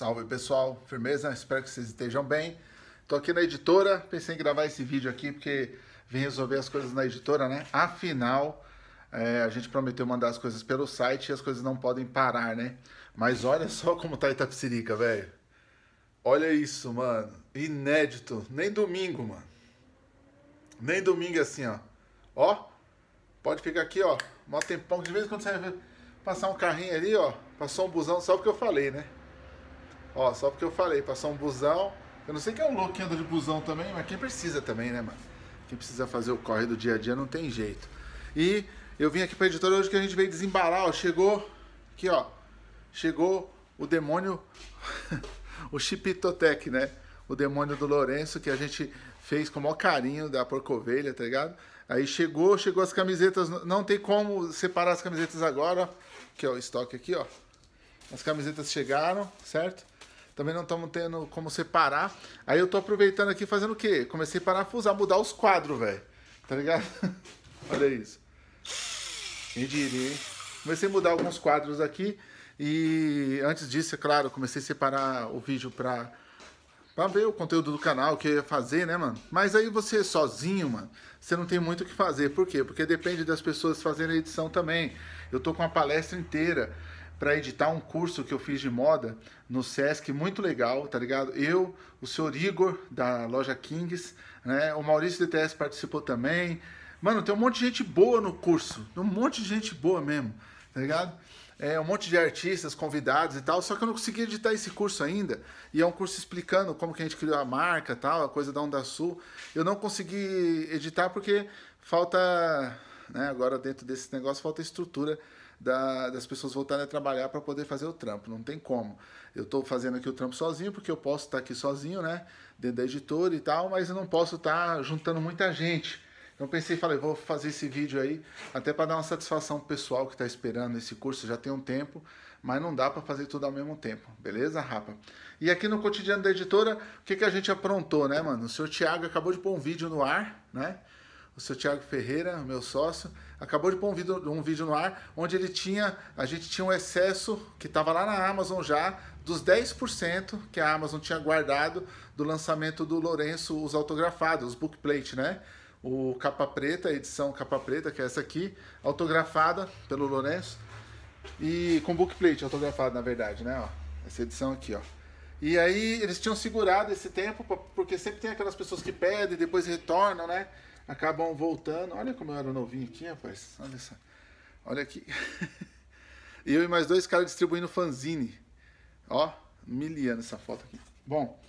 Salve pessoal, firmeza? Espero que vocês estejam bem. tô aqui na editora, pensei em gravar esse vídeo aqui porque vim resolver as coisas na editora, né? Afinal, é, a gente prometeu mandar as coisas pelo site e as coisas não podem parar, né? Mas olha só como tá Itapsirica, velho. Olha isso, mano. Inédito. Nem domingo, mano. Nem domingo é assim, ó. Ó. Pode ficar aqui, ó. Mó tempão de vez em quando você vai passar um carrinho ali, ó. Passou um busão, só porque eu falei, né? Ó, só porque eu falei, passar um busão. Eu não sei quem é um louco que anda de busão também, mas quem precisa também, né, mano? Quem precisa fazer o corre do dia a dia não tem jeito. E eu vim aqui pra editora hoje que a gente veio desembalar, ó. Chegou. Aqui, ó. Chegou o demônio. o Chipitotec, né? O demônio do Lourenço, que a gente fez com o maior carinho da porcovelha, tá ligado? Aí chegou, chegou as camisetas. Não tem como separar as camisetas agora, ó. Que é o estoque aqui, ó. As camisetas chegaram, certo? também não estamos tendo como separar. Aí eu tô aproveitando aqui fazendo o quê? Comecei a parafusar, mudar os quadros, velho. Tá ligado? Olha isso. Quem diria, Comecei a mudar alguns quadros aqui. E antes disso, é claro, comecei a separar o vídeo pra, pra ver o conteúdo do canal, o que eu ia fazer, né, mano? Mas aí você sozinho, mano, você não tem muito o que fazer. Por quê? Porque depende das pessoas fazerem a edição também. Eu tô com uma palestra inteira para editar um curso que eu fiz de moda no SESC, muito legal, tá ligado? Eu, o senhor Igor, da loja Kings, né? O Maurício DTS participou também. Mano, tem um monte de gente boa no curso, um monte de gente boa mesmo, tá ligado? É, um monte de artistas convidados e tal, só que eu não consegui editar esse curso ainda. E é um curso explicando como que a gente criou a marca tal, a coisa da Onda Sul. Eu não consegui editar porque falta, né, agora dentro desse negócio, falta estrutura da, das pessoas voltarem a trabalhar para poder fazer o trampo. Não tem como. Eu estou fazendo aqui o trampo sozinho, porque eu posso estar tá aqui sozinho, né? Dentro da editora e tal, mas eu não posso estar tá juntando muita gente. Então pensei, falei, vou fazer esse vídeo aí, até para dar uma satisfação pro pessoal que está esperando esse curso, já tem um tempo, mas não dá para fazer tudo ao mesmo tempo, beleza, rapa? E aqui no cotidiano da editora, o que, que a gente aprontou, né, mano? O senhor Thiago acabou de pôr um vídeo no ar, né? o seu Tiago Ferreira, meu sócio, acabou de pôr um vídeo, um vídeo no ar onde ele tinha, a gente tinha um excesso que estava lá na Amazon já dos 10% que a Amazon tinha guardado do lançamento do Lourenço, os autografados, os bookplate, né? O capa preta, a edição capa preta, que é essa aqui, autografada pelo Lourenço e com bookplate autografado, na verdade, né, ó. Essa edição aqui, ó. E aí eles tinham segurado esse tempo, porque sempre tem aquelas pessoas que pedem, e depois retornam, né? acabam voltando. Olha como eu era novinho aqui, rapaz. Olha essa Olha aqui. eu e mais dois caras distribuindo fanzine. Ó, miliano essa foto aqui. Bom,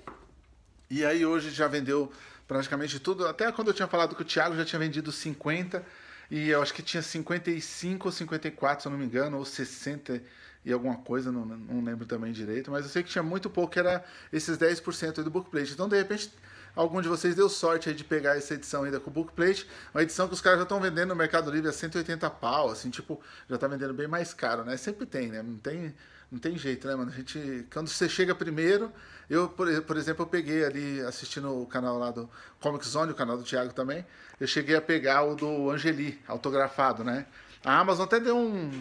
e aí hoje já vendeu praticamente tudo. Até quando eu tinha falado que o Thiago já tinha vendido 50, e eu acho que tinha 55 ou 54, se eu não me engano, ou 60 e alguma coisa, não, não lembro também direito, mas eu sei que tinha muito pouco, que era esses 10% do bookplate. Então, de repente, Algum de vocês deu sorte aí de pegar essa edição ainda com o bookplate, uma edição que os caras já estão vendendo no Mercado Livre a 180 pau, assim, tipo, já tá vendendo bem mais caro, né? Sempre tem, né? Não tem, não tem jeito, né, mano? A gente, quando você chega primeiro, eu, por, por exemplo, eu peguei ali, assistindo o canal lá do Comic Zone, o canal do Thiago também, eu cheguei a pegar o do Angeli, autografado, né? A Amazon até deu um,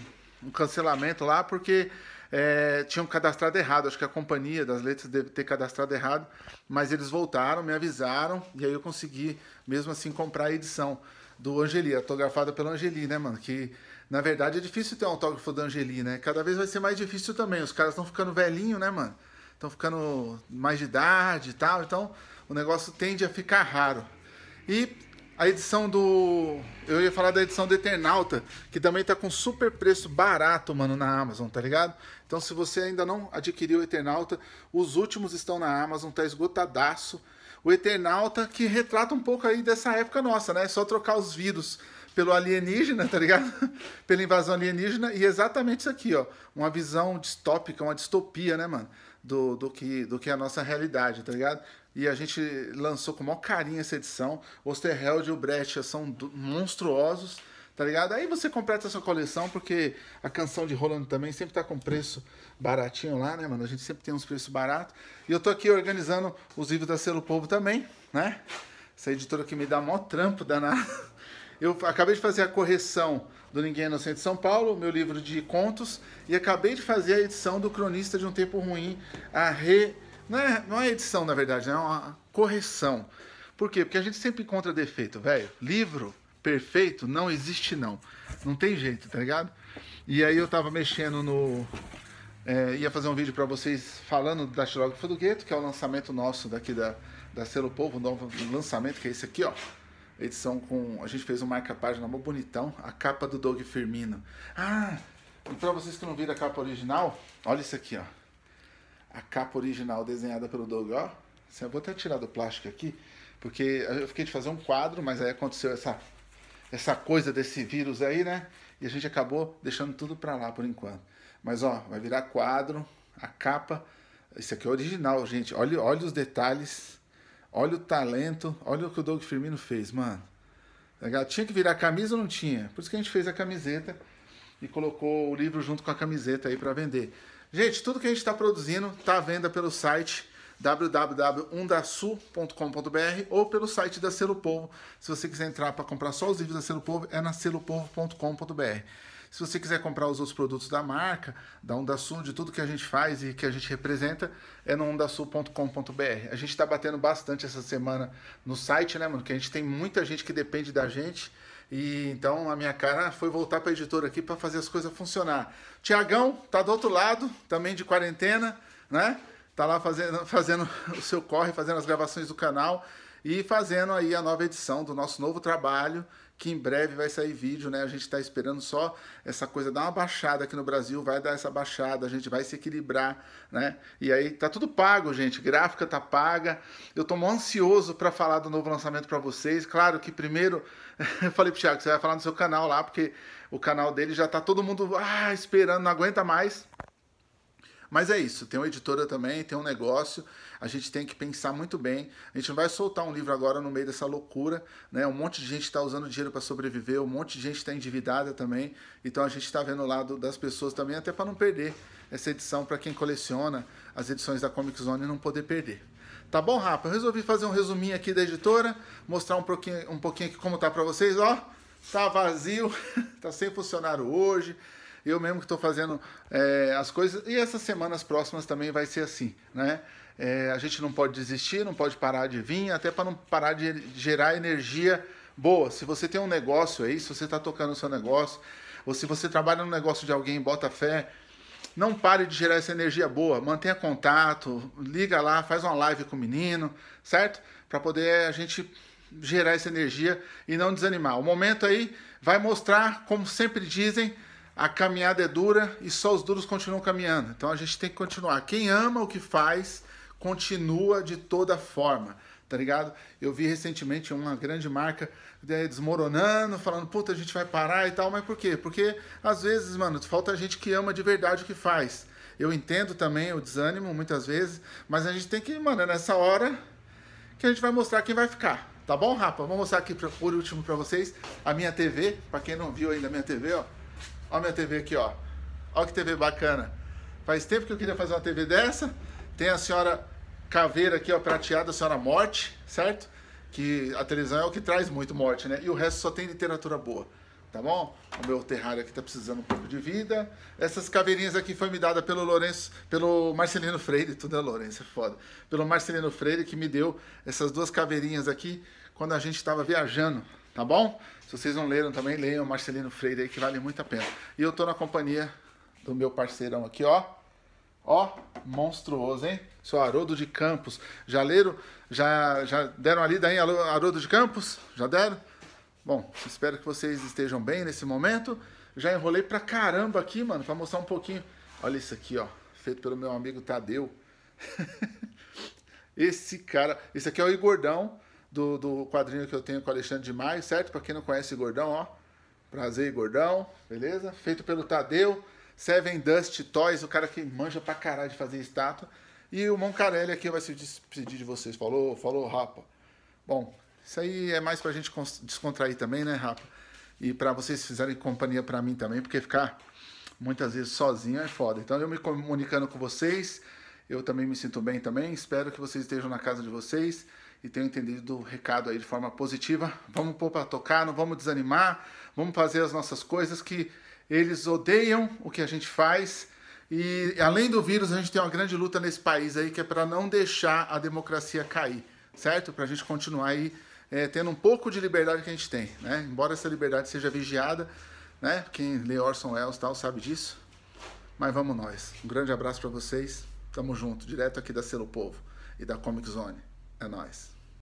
um cancelamento lá, porque é, tinham cadastrado errado. Acho que a companhia das letras deve ter cadastrado errado, mas eles voltaram, me avisaram, e aí eu consegui, mesmo assim, comprar a edição do Angeli, autografada pelo Angeli, né, mano? Que na verdade é difícil ter um autógrafo do Angeli, né? Cada vez vai ser mais difícil também. Os caras estão ficando velhinho, né, mano? Estão ficando mais de idade e tal, então o negócio tende a ficar raro. E a edição do. Eu ia falar da edição do Eternauta, que também tá com super preço barato, mano, na Amazon, tá ligado? Então, se você ainda não adquiriu o Eternauta, os últimos estão na Amazon, tá esgotadaço. O Eternauta, que retrata um pouco aí dessa época nossa, né? É só trocar os vírus pelo alienígena, tá ligado? Pela invasão alienígena, e exatamente isso aqui, ó. Uma visão distópica, uma distopia, né, mano? do, do, que, do que a nossa realidade, tá ligado? E a gente lançou com o maior carinho essa edição. Osterheld e o Brecht são monstruosos, tá ligado? Aí você completa a sua coleção, porque a canção de Roland também sempre tá com preço baratinho lá, né, mano? A gente sempre tem uns preços baratos. E eu tô aqui organizando os livros da Selo Povo também, né? Essa editora que me dá mó trampo danado. Eu acabei de fazer a correção do Ninguém é Inocente de São Paulo, meu livro de contos, e acabei de fazer a edição do Cronista de um Tempo Ruim, a re... Não é, não é edição, na verdade, é uma correção. Por quê? Porque a gente sempre encontra defeito, velho. Livro perfeito não existe, não. Não tem jeito, tá ligado? E aí eu tava mexendo no... É, ia fazer um vídeo para vocês falando da Xilógrafa do Gueto, que é o lançamento nosso daqui da, da Selo Povo, o novo lançamento, que é esse aqui, ó edição com. A gente fez um marca-página muito bonitão, a capa do Doug Firmino. Ah, e pra vocês que não viram a capa original, olha isso aqui, ó. A capa original desenhada pelo Doug, ó. Assim, eu vou até tirar do plástico aqui, porque eu fiquei de fazer um quadro, mas aí aconteceu essa, essa coisa desse vírus aí, né? E a gente acabou deixando tudo pra lá por enquanto. Mas ó, vai virar quadro, a capa. Isso aqui é original, gente. Olha, olha os detalhes Olha o talento, olha o que o Doug Firmino fez, mano. Tinha que virar camisa ou não tinha? Por isso que a gente fez a camiseta e colocou o livro junto com a camiseta aí para vender. Gente, tudo que a gente está produzindo está à venda pelo site www.undasu.com.br ou pelo site da Selo Povo. Se você quiser entrar para comprar só os livros da Selo Povo, é na selopovo.com.br. Se você quiser comprar os outros produtos da marca, da Sul, de tudo que a gente faz e que a gente representa, é no ondasul.com.br. A gente está batendo bastante essa semana no site, né, mano? Que a gente tem muita gente que depende da gente. E então a minha cara foi voltar para a editora aqui para fazer as coisas funcionar. Tiagão tá do outro lado, também de quarentena, né? Tá lá fazendo, fazendo o seu corre, fazendo as gravações do canal e fazendo aí a nova edição do nosso novo trabalho, que em breve vai sair vídeo, né? A gente está esperando só essa coisa dar uma baixada aqui no Brasil, vai dar essa baixada, a gente vai se equilibrar, né? E aí tá tudo pago, gente, gráfica tá paga. Eu tô ansioso para falar do novo lançamento para vocês. Claro que primeiro eu falei pro Thiago, você vai falar no seu canal lá, porque o canal dele já tá todo mundo ah, esperando, não aguenta mais. Mas é isso, tem uma editora também, tem um negócio a gente tem que pensar muito bem. A gente não vai soltar um livro agora no meio dessa loucura, né? Um monte de gente está usando dinheiro para sobreviver, um monte de gente está endividada também. Então a gente está vendo o lado das pessoas também, até para não perder essa edição para quem coleciona as edições da Comic Zone não poder perder. Tá bom, Rafa? Eu resolvi fazer um resuminho aqui da editora, mostrar um pouquinho, um pouquinho aqui como tá para vocês, ó. Tá vazio, tá sem funcionário hoje. Eu mesmo que estou fazendo é, as coisas. E essas semanas próximas também vai ser assim, né? É, a gente não pode desistir, não pode parar de vir, até para não parar de gerar energia boa. Se você tem um negócio aí, se você está tocando o seu negócio, ou se você trabalha no negócio de alguém, bota fé, não pare de gerar essa energia boa, mantenha contato, liga lá, faz uma live com o menino, certo? Para poder a gente gerar essa energia e não desanimar. O momento aí vai mostrar, como sempre dizem, a caminhada é dura e só os duros continuam caminhando. Então a gente tem que continuar. Quem ama o que faz, continua de toda forma. Tá ligado? Eu vi recentemente uma grande marca é, desmoronando, falando, puta, a gente vai parar e tal, mas por quê? Porque às vezes, mano, falta gente que ama de verdade o que faz. Eu entendo também o desânimo muitas vezes, mas a gente tem que, mano, é nessa hora que a gente vai mostrar quem vai ficar. Tá bom, Rafa? Vou mostrar aqui pra, por último para vocês a minha TV, para quem não viu ainda a minha TV, ó. Olha a minha TV aqui, ó. olha que TV bacana. Faz tempo que eu queria fazer uma TV dessa. Tem a senhora caveira aqui, ó, prateada, a senhora morte, certo? Que a televisão é o que traz muito morte, né? E o resto só tem literatura boa, tá bom? O meu terrário aqui tá precisando um pouco de vida. Essas caveirinhas aqui foi me dada pelo Lourenço, pelo Marcelino Freire, tudo é Lourenço, é foda. Pelo Marcelino Freire que me deu essas duas caveirinhas aqui quando a gente estava viajando tá bom? Se vocês não leram também, leiam Marcelino Freire aí, que vale muito a pena. E eu tô na companhia do meu parceirão aqui, ó. Ó, monstruoso, hein? Seu Haroldo de Campos. Já leram? Já, já deram ali daí, Haroldo de Campos? Já deram? Bom, espero que vocês estejam bem nesse momento. Já enrolei pra caramba aqui, mano, pra mostrar um pouquinho. Olha isso aqui, ó. Feito pelo meu amigo Tadeu. esse cara. Esse aqui é o Igordão do, do quadrinho que eu tenho com o Alexandre de Maio, certo? Para quem não conhece Gordão, ó. Prazer, Gordão, beleza? Feito pelo Tadeu, Seven Dust Toys, o cara que manja pra caralho de fazer estátua. E o Moncarelli aqui vai se despedir de vocês. Falou, falou, rapa. Bom, isso aí é mais pra gente descontrair também, né, rapa? E para vocês fizerem companhia para mim também, porque ficar muitas vezes sozinho é foda. Então eu me comunicando com vocês, eu também me sinto bem também. Espero que vocês estejam na casa de vocês e tenham entendido o recado aí de forma positiva. Vamos pôr para tocar, não vamos desanimar, vamos fazer as nossas coisas que eles odeiam o que a gente faz. E além do vírus, a gente tem uma grande luta nesse país aí que é para não deixar a democracia cair, certo? Para a gente continuar aí é, tendo um pouco de liberdade que a gente tem, né? Embora essa liberdade seja vigiada, né? Quem lê Orson Welles tal sabe disso. Mas vamos nós. Um grande abraço para vocês. Tamo junto, direto aqui da Selo Povo e da Comic Zone. and ice.